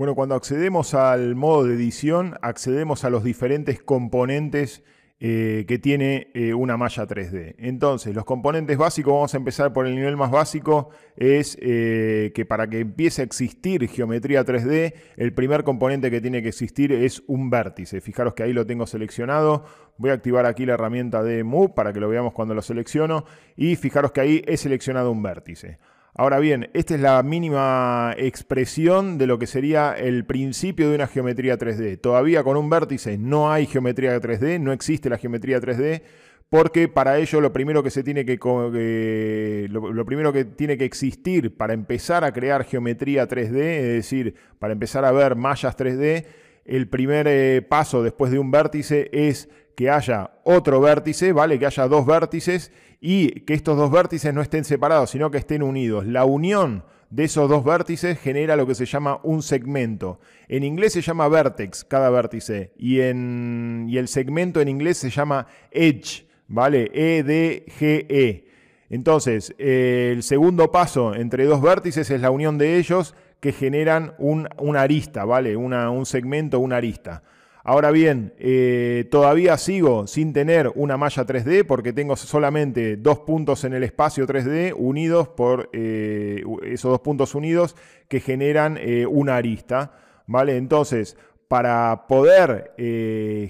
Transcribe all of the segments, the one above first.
Bueno, cuando accedemos al modo de edición, accedemos a los diferentes componentes eh, que tiene eh, una malla 3D. Entonces, los componentes básicos, vamos a empezar por el nivel más básico, es eh, que para que empiece a existir geometría 3D, el primer componente que tiene que existir es un vértice. Fijaros que ahí lo tengo seleccionado. Voy a activar aquí la herramienta de Move para que lo veamos cuando lo selecciono. Y fijaros que ahí he seleccionado un vértice. Ahora bien, esta es la mínima expresión de lo que sería el principio de una geometría 3D. Todavía con un vértice no hay geometría 3D, no existe la geometría 3D, porque para ello lo primero que se tiene que, lo primero que tiene que existir para empezar a crear geometría 3D, es decir, para empezar a ver mallas 3D, el primer eh, paso después de un vértice es que haya otro vértice, ¿vale? Que haya dos vértices y que estos dos vértices no estén separados, sino que estén unidos. La unión de esos dos vértices genera lo que se llama un segmento. En inglés se llama vertex, cada vértice, y, el segmento en inglés se llama edge, ¿vale? E-D-G-E. E. Entonces, eh, el segundo paso entre dos vértices es la unión de ellos, que generan un, una arista, ¿vale? Una, un segmento, una arista. Ahora bien, eh, todavía sigo sin tener una malla 3D porque tengo solamente dos puntos en el espacio 3D unidos por eh, esos dos puntos unidos que generan eh, una arista. ¿Vale? Entonces, para poder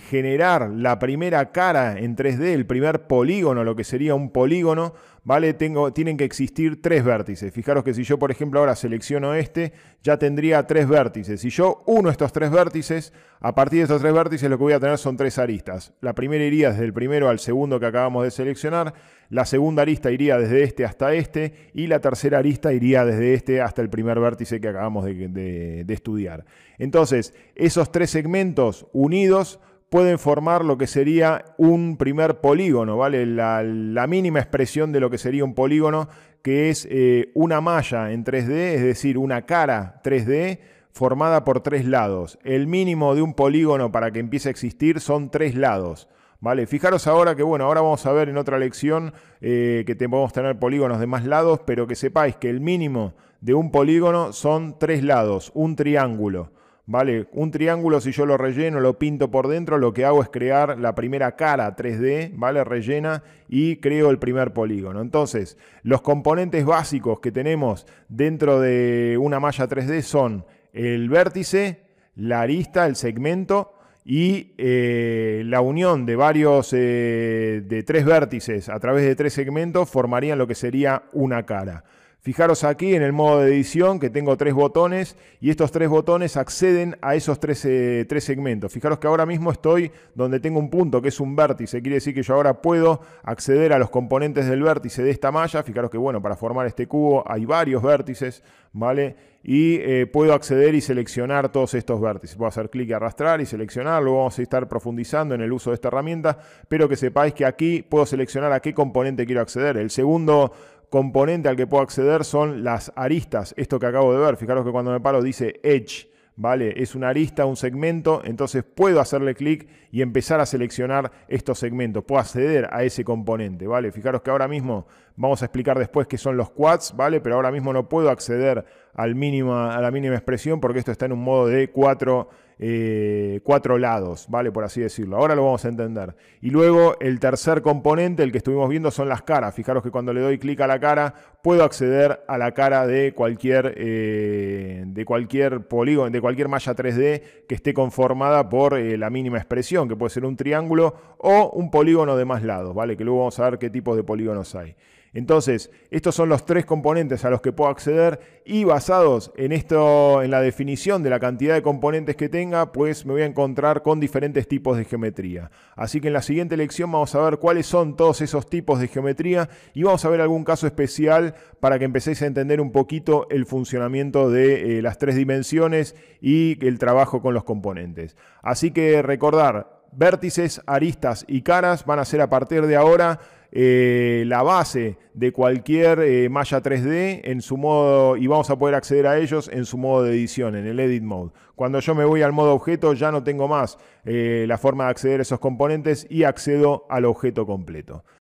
generar la primera cara en 3D, el primer polígono, lo que sería un polígono, tengo, tienen que existir tres vértices. Fijaros que si yo, por ejemplo, ahora selecciono este, ya tendría tres vértices. Si yo uno estos tres vértices, a partir de estos tres vértices lo que voy a tener son tres aristas. La primera iría desde el primero al segundo que acabamos de seleccionar, la segunda arista iría desde este hasta este y la tercera arista iría desde este hasta el primer vértice que acabamos de estudiar. Entonces, esos tres segmentos unidos pueden formar lo que sería un primer polígono, ¿vale? La, mínima expresión de lo que sería un polígono, que es eh, una malla en 3D, es decir, una cara 3D formada por tres lados. El mínimo de un polígono para que empiece a existir son tres lados. ¿Vale? Fijaros ahora que, bueno, ahora vamos a ver en otra lección eh, que te, podemos tener polígonos de más lados, pero que sepáis que el mínimo de un polígono son tres lados, un triángulo. Un triángulo, si yo lo relleno, lo pinto por dentro, lo que hago es crear la primera cara 3D, ¿vale? Rellena y creo el primer polígono. Entonces, los componentes básicos que tenemos dentro de una malla 3D son el vértice, la arista, el segmento y eh, la unión de varios, eh, de tres vértices a través de tres segmentos formarían lo que sería una cara. Fijaros aquí en el modo de edición que tengo tres botones y estos tres botones acceden a esos tres, eh, tres, segmentos. Fijaros que ahora mismo estoy donde tengo un punto que es un vértice, quiere decir que yo ahora puedo acceder a los componentes del vértice de esta malla. Fijaros que bueno, para formar este cubo hay varios vértices, ¿vale? Y eh, puedo acceder y seleccionar todos estos vértices. Voy a hacer clic y arrastrar y seleccionar, luego vamos a estar profundizando en el uso de esta herramienta, pero que sepáis que aquí puedo seleccionar a qué componente quiero acceder. El segundo componente al que puedo acceder son las aristas, esto que acabo de ver, fijaros que cuando me paro dice Edge, ¿vale? Es una arista, un segmento, entonces puedo hacerle clic y empezar a seleccionar estos segmentos, puedo acceder a ese componente, ¿vale? Fijaros que ahora mismo vamos a explicar después qué son los quads, ¿vale? Pero ahora mismo no puedo acceder al a la mínima expresión porque esto está en un modo de 4 eh, cuatro lados, ¿vale? Por así decirlo. Ahora lo vamos a entender. Y luego el tercer componente, el que estuvimos viendo, son las caras. Fijaros que cuando le doy clic a la cara, puedo acceder a la cara de cualquier, eh, de cualquier polígono, de cualquier malla 3D que esté conformada por eh, la mínima expresión, que puede ser un triángulo o un polígono de más lados, ¿vale? Que luego vamos a ver qué tipos de polígonos hay. Entonces, estos son los tres componentes a los que puedo acceder y basados en esto, en la definición de la cantidad de componentes que tenga, pues me voy a encontrar con diferentes tipos de geometría. Así que en la siguiente lección vamos a ver cuáles son todos esos tipos de geometría y vamos a ver algún caso especial para que empecéis a entender un poquito el funcionamiento de eh, las tres dimensiones y el trabajo con los componentes. Así que recordar, vértices, aristas y caras van a ser a partir de ahora eh, la base de cualquier eh, malla 3D en su modo, y vamos a poder acceder a ellos en su modo de edición, en el Edit Mode. Cuando yo me voy al modo objeto ya no tengo más eh, la forma de acceder a esos componentes y accedo al objeto completo.